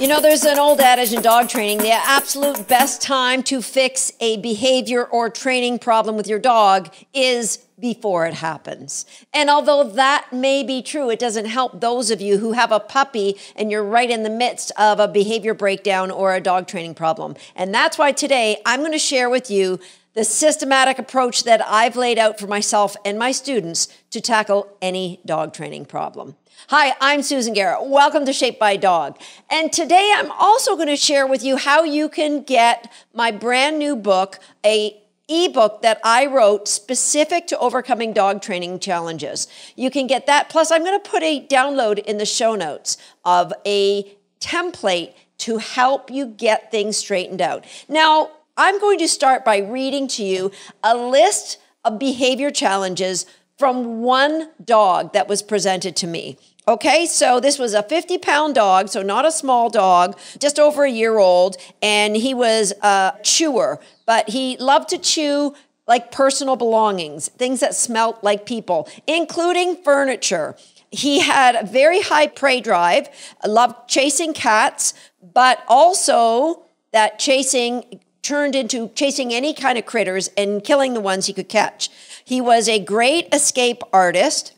You know, there's an old adage in dog training the absolute best time to fix a behavior or training problem with your dog is before it happens. And although that may be true, it doesn't help those of you who have a puppy and you're right in the midst of a behavior breakdown or a dog training problem. And that's why today I'm going to share with you the systematic approach that I've laid out for myself and my students to tackle any dog training problem. Hi, I'm Susan Garrett. Welcome to Shaped by Dog. And today I'm also going to share with you how you can get my brand new book, a ebook that I wrote specific to overcoming dog training challenges. You can get that. Plus, I'm going to put a download in the show notes of a template to help you get things straightened out. Now, I'm going to start by reading to you a list of behavior challenges from one dog that was presented to me. Okay, so this was a 50 pound dog, so not a small dog, just over a year old, and he was a chewer, but he loved to chew like personal belongings, things that smelt like people, including furniture. He had a very high prey drive, loved chasing cats, but also that chasing turned into chasing any kind of critters and killing the ones he could catch. He was a great escape artist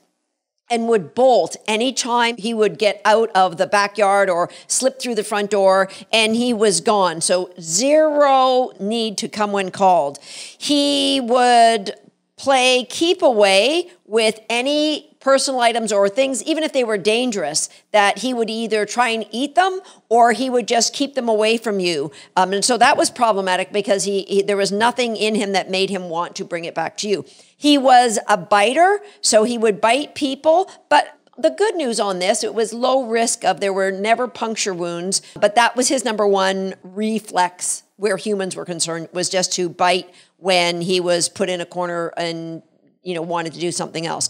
and would bolt anytime he would get out of the backyard or slip through the front door and he was gone. So zero need to come when called. He would play keep away with any personal items or things, even if they were dangerous, that he would either try and eat them or he would just keep them away from you. Um, and so that was problematic because he, he there was nothing in him that made him want to bring it back to you. He was a biter, so he would bite people, but the good news on this it was low risk of there were never puncture wounds but that was his number one reflex where humans were concerned was just to bite when he was put in a corner and you know wanted to do something else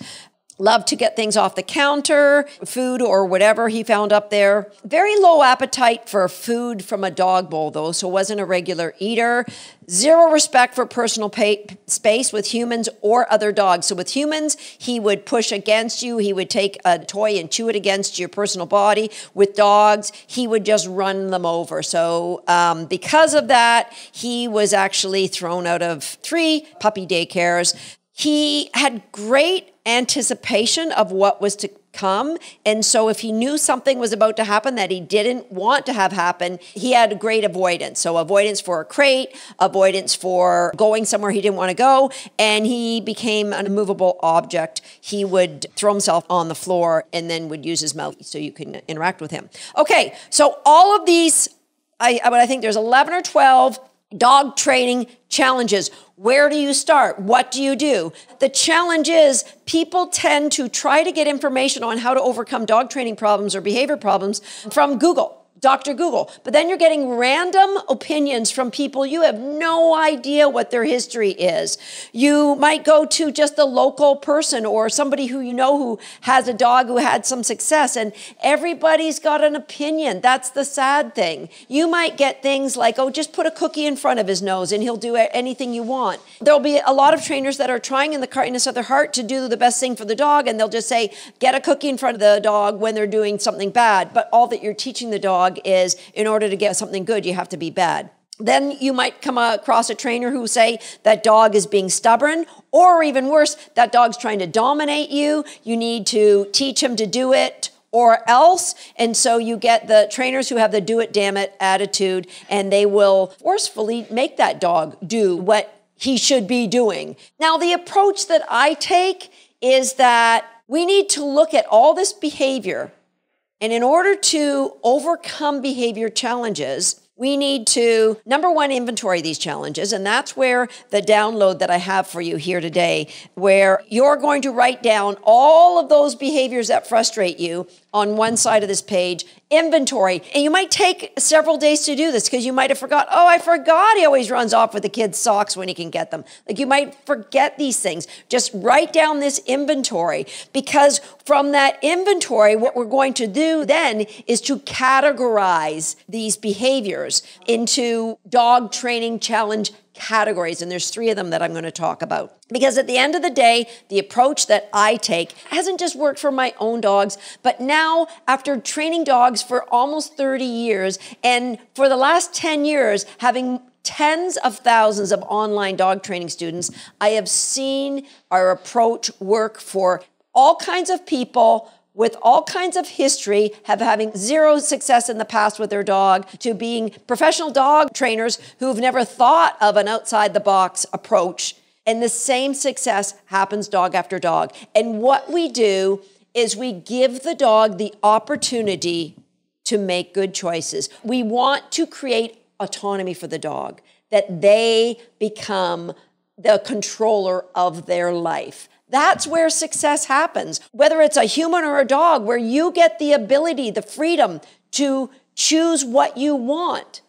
loved to get things off the counter, food or whatever he found up there. Very low appetite for food from a dog bowl, though, so wasn't a regular eater. Zero respect for personal pay- space with humans or other dogs. So, with humans, he would push against you. He would take a toy and chew it against your personal body. With dogs, he would just run them over. So, um, because of that, he was actually thrown out of three puppy daycares. He had great anticipation of what was to come. And so if he knew something was about to happen that he didn't want to have happen, he had great avoidance. So avoidance for a crate, avoidance for going somewhere he didn't want to go, and he became an immovable object. He would throw himself on the floor and then would use his mouth so you can interact with him. Okay, so all of these I, but I think there's 11 or 12 dog training challenges. Where do you start? What do you do? The challenge is people tend to try to get information on how to overcome dog training problems or behavior problems from Google. Dr. Google. But then you're getting random opinions from people you have no idea what their history is. You might go to just a local person or somebody who you know who has a dog who had some success, and everybody's got an opinion. That's the sad thing. You might get things like, oh, just put a cookie in front of his nose and he'll do anything you want. There'll be a lot of trainers that are trying in the kindness of their heart to do the best thing for the dog, and they'll just say, get a cookie in front of the dog when they're doing something bad. But all that you're teaching the dog dog is in order to get something good, you have to be bad. Then you might come across a trainer who say that dog is being stubborn, or even worse, that dog's trying to dominate you. You need to teach him to do it or else. And so you get the trainers who have the do it, damn it attitude, and they will forcefully make that dog do what he should be doing. Now, the approach that I take is that we need to look at all this behavior and in order to overcome behavior challenges, we need to, number one, inventory these challenges. And that's where the download that I have for you here today, where you're going to write down all of those behaviors that frustrate you on one side of this page, inventory. And you might take several days to do this because you might have forgot, oh, I forgot he always runs off with the kids' socks when he can get them. Like you might forget these things. Just write down this inventory because from that inventory, what we're going to do then is to categorize these behaviors into dog training challenge categories, and there's three of them that I'm going to talk about. Because at the end of the day, the approach that I take hasn't just worked for my own dogs, but now after training dogs for almost 30 years, and for the last 10 years, having tens of thousands of online dog training students, I have seen our approach work for all kinds of people with all kinds of history of having zero success in the past with their dog to being professional dog trainers who've never thought of an outside the box approach. And the same success happens dog after dog. And what we do is we give the dog the opportunity to make good choices. We want to create autonomy for the dog, that they become the controller of their life. That's where success happens. Whether it's a human or a dog, where you get the ability, the freedom to choose what you want.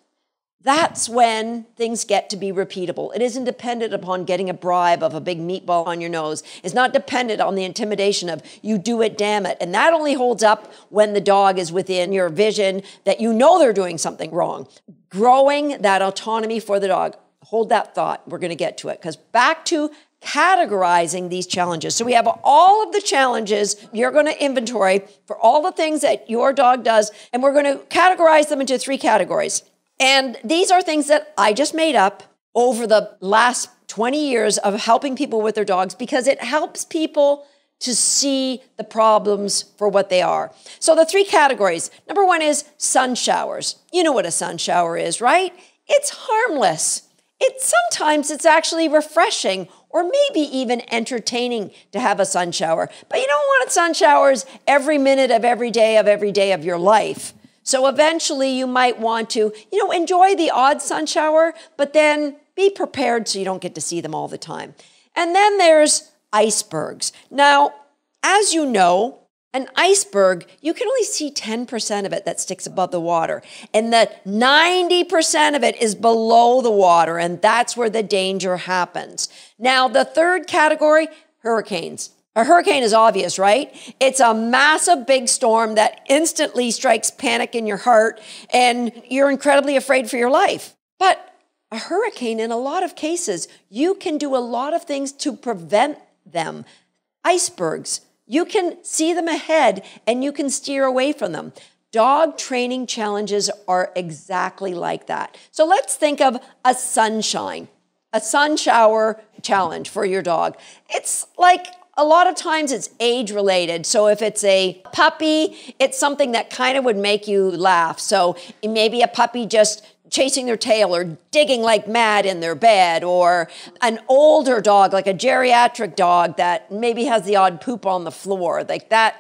That's when things get to be repeatable. It isn't dependent upon getting a bribe of a big meatball on your nose. It's not dependent on the intimidation of you do it, damn it. And that only holds up when the dog is within your vision that you know they're doing something wrong. Growing that autonomy for the dog. Hold that thought. We're going to get to it. Because back to categorizing these challenges. So we have all of the challenges you're going to inventory for all the things that your dog does, and we're going to categorize them into three categories. And these are things that I just made up over the last 20 years of helping people with their dogs because it helps people to see the problems for what they are. So the three categories number one is sun showers. You know what a sun shower is, right? It's harmless. It sometimes it's actually refreshing or maybe even entertaining to have a sun shower. But you don't want sun showers every minute of every day of every day of your life. So eventually you might want to, you know, enjoy the odd sun shower, but then be prepared so you don't get to see them all the time. And then there's icebergs. Now, as you know, an iceberg, you can only see 10% of it that sticks above the water. And the 90% of it is below the water. And that's where the danger happens. Now, the third category hurricanes. A hurricane is obvious, right? It's a massive big storm that instantly strikes panic in your heart and you're incredibly afraid for your life. But a hurricane, in a lot of cases, you can do a lot of things to prevent them. Icebergs, you can see them ahead and you can steer away from them. Dog training challenges are exactly like that. So let's think of a sunshine, a sun shower challenge for your dog. It's like a lot of times it's age related. So if it's a puppy, it's something that kind of would make you laugh. So maybe a puppy just chasing their tail or digging like mad in their bed, or an older dog, like a geriatric dog that maybe has the odd poop on the floor, like that.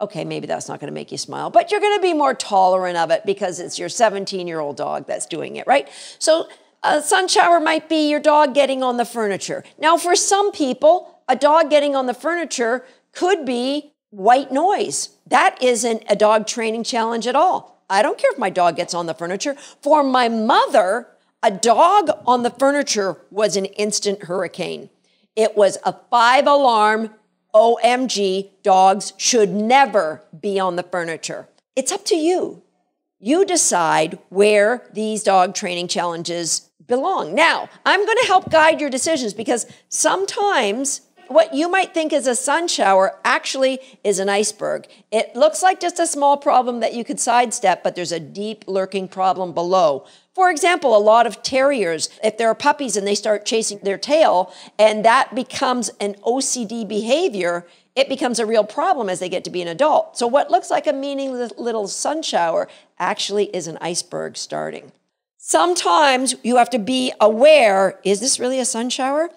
Okay, maybe that's not going to make you smile, but you're going to be more tolerant of it because it's your 17 year old dog that's doing it, right? So a sun shower might be your dog getting on the furniture. Now, for some people, a dog getting on the furniture could be white noise. That isn't a dog training challenge at all. I don't care if my dog gets on the furniture. For my mother, a dog on the furniture was an instant hurricane. It was a five alarm OMG, dogs should never be on the furniture. It's up to you. You decide where these dog training challenges belong. Now, I'm going to help guide your decisions because sometimes what you might think is a sun shower actually is an iceberg. It looks like just a small problem that you could sidestep, but there's a deep lurking problem below. For example, a lot of terriers, if there are puppies and they start chasing their tail, and that becomes an OCD behavior, it becomes a real problem as they get to be an adult. So, what looks like a meaningless little sun shower actually is an iceberg starting. Sometimes you have to be aware is this really a sun shower?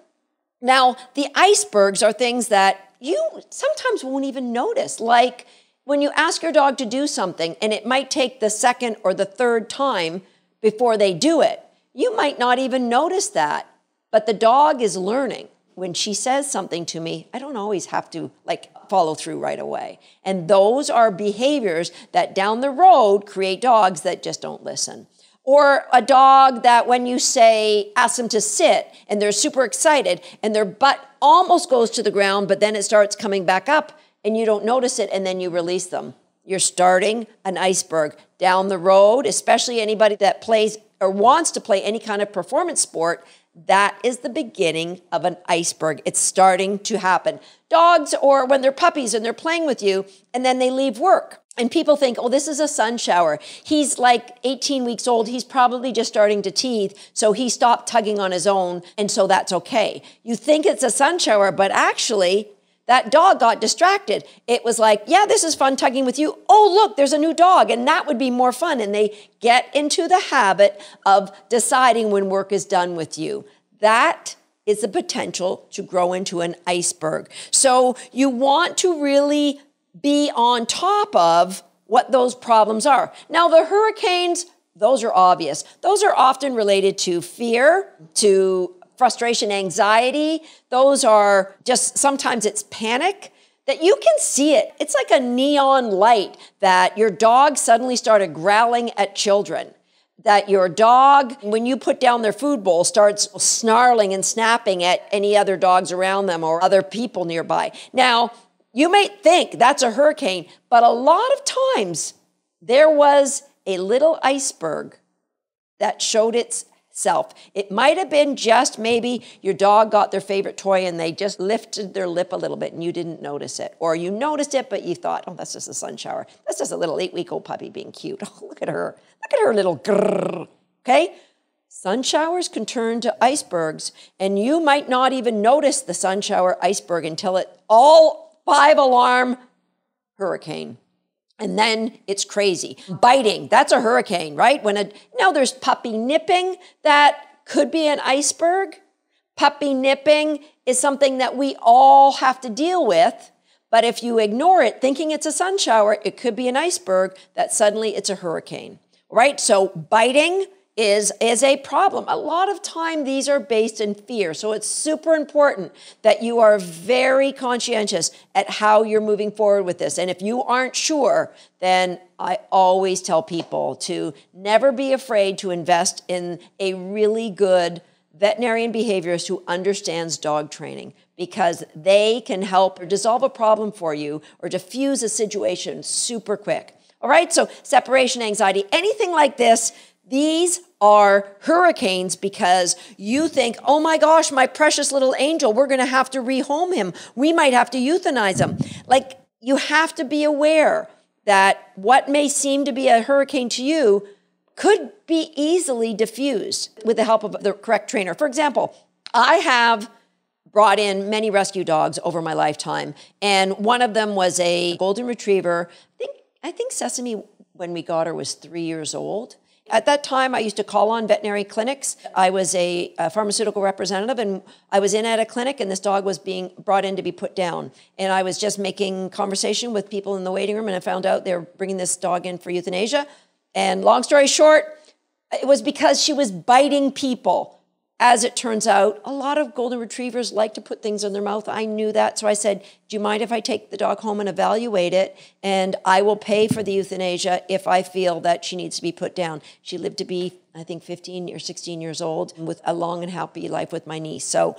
Now, the icebergs are things that you sometimes won't even notice, like when you ask your dog to do something and it might take the second or the third time before they do it. You might not even notice that, but the dog is learning. When she says something to me, I don't always have to like follow through right away. And those are behaviors that down the road create dogs that just don't listen. Or a dog that when you say, ask them to sit, and they're super excited, and their butt almost goes to the ground, but then it starts coming back up, and you don't notice it, and then you release them. You're starting an iceberg down the road, especially anybody that plays or wants to play any kind of performance sport. That is the beginning of an iceberg. It's starting to happen dogs or when they're puppies and they're playing with you and then they leave work. And people think, oh, this is a sun shower. He's like 18 weeks old. He's probably just starting to teeth. So he stopped tugging on his own. And so that's okay. You think it's a sun shower, but actually, that dog got distracted. It was like, yeah, this is fun tugging with you. Oh, look, there's a new dog, and that would be more fun. And they get into the habit of deciding when work is done with you. That is the potential to grow into an iceberg. So you want to really be on top of what those problems are. Now, the hurricanes, those are obvious. Those are often related to fear, to frustration, anxiety. Those are just sometimes it's panic that you can see it. It's like a neon light that your dog suddenly started growling at children that your dog, when you put down their food bowl, starts snarling and snapping at any other dogs around them or other people nearby. Now, you may think that's a hurricane, but a lot of times there was a little iceberg that showed its self. It might have been just maybe your dog got their favorite toy and they just lifted their lip a little bit and you didn't notice it. Or you noticed it, but you thought, oh, that's just a sun shower. That's just a little eight week old puppy being cute. Oh, look at her. Look at her little grrr. Okay? Sun showers can turn to icebergs, and you might not even notice the sun shower iceberg until it all five alarm hurricane. And then it's crazy. Biting, that's a hurricane, right? When a now there's puppy nipping, that could be an iceberg. Puppy nipping is something that we all have to deal with. But if you ignore it, thinking it's a sun shower, it could be an iceberg that suddenly it's a hurricane, right? So biting, is, is a problem. A lot of time these are based in fear. So it's super important that you are very conscientious at how you're moving forward with this. And if you aren't sure, then I always tell people to never be afraid to invest in a really good veterinarian behaviorist who understands dog training because they can help or dissolve a problem for you or diffuse a situation super quick. All right, so separation anxiety, anything like this, these are hurricanes because you think, oh my gosh, my precious little angel, we're going to have to rehome him. We might have to euthanize him. Like, you have to be aware that what may seem to be a hurricane to you could be easily diffused with the help of the correct trainer. For example, I have brought in many rescue dogs over my lifetime, and one of them was a golden retriever. I think, I think Sesame, when we got her, was three years old. At that time, I used to call on veterinary clinics. I was a, a, pharmaceutical representative, and I was in at a clinic, and this dog was being brought in to be put down. And I was just making conversation with people in the waiting room, and I found out they were bringing this dog in for euthanasia. And long story short, it was because she was biting people. As it turns out, a lot of golden retrievers like to put things in their mouth. I knew that. So I said, Do you mind if I take the dog home and evaluate it? And I will pay for the euthanasia if I feel that she needs to be put down. She lived to be, I think, 15 or 16 years old with a long and happy life with my niece. So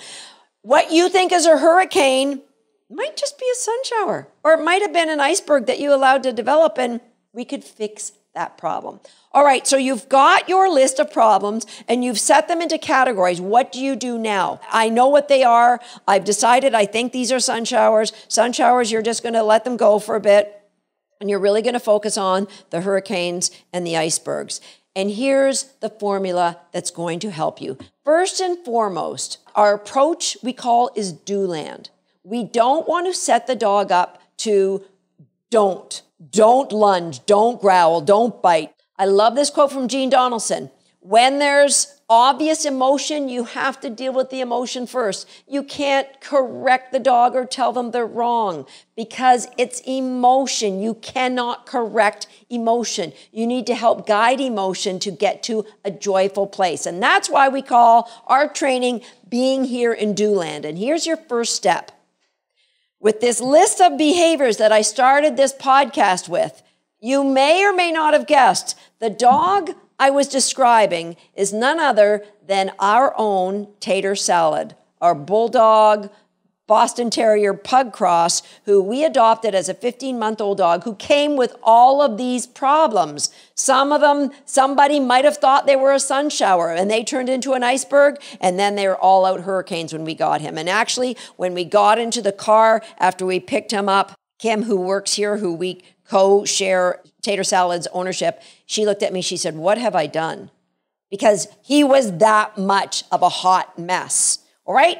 what you think is a hurricane might just be a sun shower, or it might have been an iceberg that you allowed to develop, and we could fix that problem. All right, so you've got your list of problems and you've set them into categories. What do you do now? I know what they are. I've decided I think these are sun showers. Sun showers, you're just going to let them go for a bit and you're really going to focus on the hurricanes and the icebergs. And here's the formula that's going to help you. First and foremost, our approach we call is do land. We don't want to set the dog up to don't don't lunge, don't growl, don't bite. I love this quote from Gene Donaldson. When there's obvious emotion, you have to deal with the emotion first. You can't correct the dog or tell them they're wrong because it's emotion. You cannot correct emotion. You need to help guide emotion to get to a joyful place. And that's why we call our training being here in Dooland. And here's your first step with this list of behaviors that I started this podcast with, you may or may not have guessed the dog I was describing is none other than our own tater salad, our bulldog, Boston Terrier Pug Cross, who we adopted as a 15 month old dog, who came with all of these problems. Some of them, somebody might have thought they were a sun shower and they turned into an iceberg, and then they were all out hurricanes when we got him. And actually, when we got into the car after we picked him up, Kim, who works here, who we co share Tater Salad's ownership, she looked at me, she said, What have I done? Because he was that much of a hot mess. All right.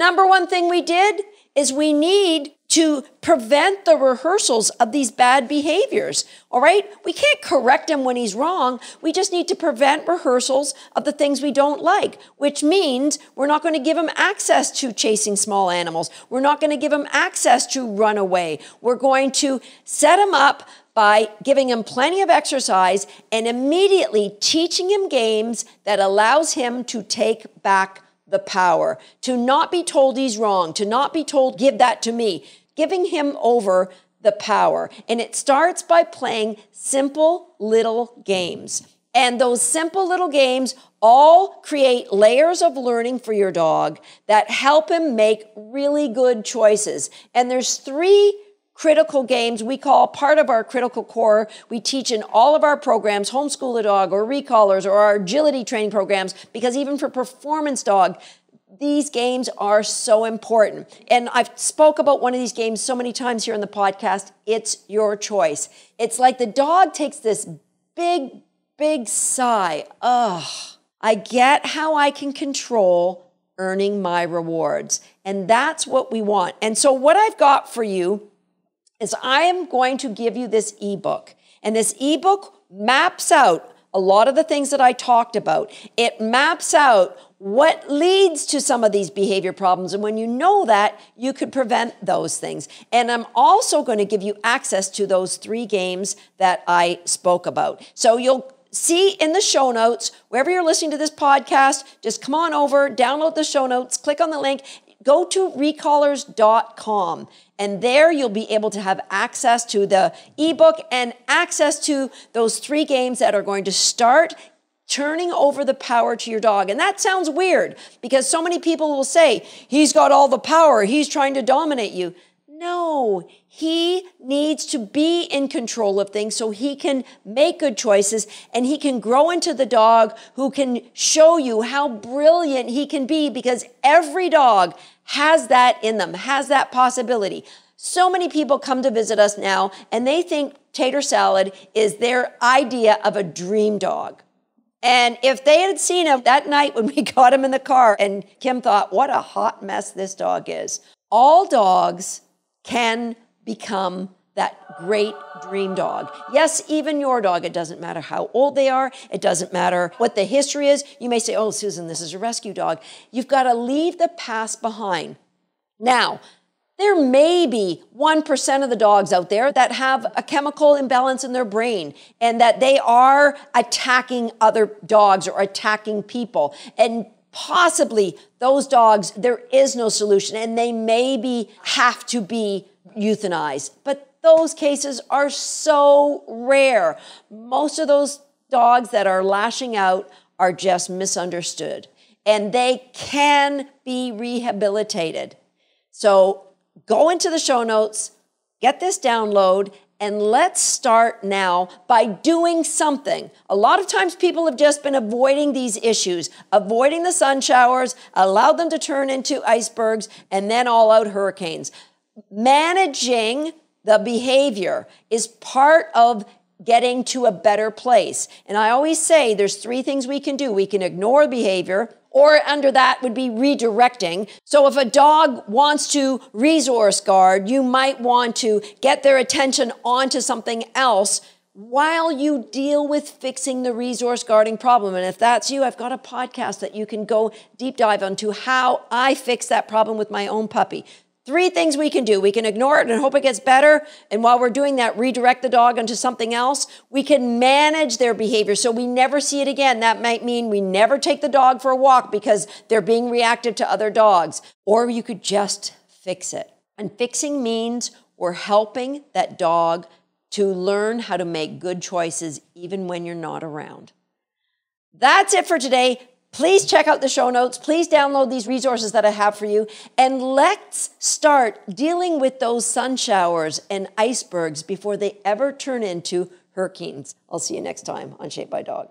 Number one thing we did is we need to prevent the rehearsals of these bad behaviors. All right? We can't correct him when he's wrong. We just need to prevent rehearsals of the things we don't like, which means we're not going to give him access to chasing small animals. We're not going to give him access to run away. We're going to set him up by giving him plenty of exercise and immediately teaching him games that allows him to take back the power, to not be told he's wrong, to not be told, give that to me, giving him over the power. And it starts by playing simple little games. And those simple little games all create layers of learning for your dog that help him make really good choices. And there's three critical games we call part of our critical core. We teach in all of our programs, homeschool the dog or recallers or our agility training programs, because even for performance dog, these games are so important. And I've spoke about one of these games so many times here in the podcast. It's your choice. It's like the dog takes this big, big sigh. Ugh, I get how I can control earning my rewards. And that's what we want. And so what I've got for you is I am going to give you this ebook. And this ebook maps out a lot of the things that I talked about. It maps out what leads to some of these behavior problems. And when you know that, you could prevent those things. And I'm also going to give you access to those three games that I spoke about. So you'll see in the show notes, wherever you're listening to this podcast, just come on over, download the show notes, click on the link go to recallers.com and there you'll be able to have access to the ebook and access to those three games that are going to start turning over the power to your dog. And that sounds weird because so many people will say, he's got all the power, he's trying to dominate you. No, he needs to be in control of things so he can make good choices and he can grow into the dog who can show you how brilliant he can be because every dog has that in them, has that possibility. So many people come to visit us now and they think tater salad is their idea of a dream dog. And if they had seen him that night when we got him in the car, and Kim thought, what a hot mess this dog is. All dogs can become that great dream dog. Yes, even your dog, it doesn't matter how old they are, it doesn't matter what the history is. You may say, oh, Susan, this is a rescue dog. You've got to leave the past behind. Now, there may be 1% of the dogs out there that have a chemical imbalance in their brain and that they are attacking other dogs or attacking people. And possibly those dogs, there is no solution and they maybe have to be euthanized. But those cases are so rare. Most of those dogs that are lashing out are just misunderstood and they can be rehabilitated. So go into the show notes, get this download, and let's start now by doing something. A lot of times people have just been avoiding these issues, avoiding the sun showers, allowed them to turn into icebergs, and then all out hurricanes. Managing the behavior is part of getting to a better place. And I always say there's three things we can do we can ignore behavior, or under that would be redirecting. So if a dog wants to resource guard, you might want to get their attention onto something else while you deal with fixing the resource guarding problem. And if that's you, I've got a podcast that you can go deep dive into how I fix that problem with my own puppy. Three things we can do. We can ignore it and hope it gets better. And while we're doing that, redirect the dog onto something else. We can manage their behavior so we never see it again. That might mean we never take the dog for a walk because they're being reactive to other dogs. Or you could just fix it. And fixing means we're helping that dog to learn how to make good choices even when you're not around. That's it for today. Please check out the show notes. Please download these resources that I have for you. And let's start dealing with those sun showers and icebergs before they ever turn into hurricanes. I'll see you next time on Shaped by Dog.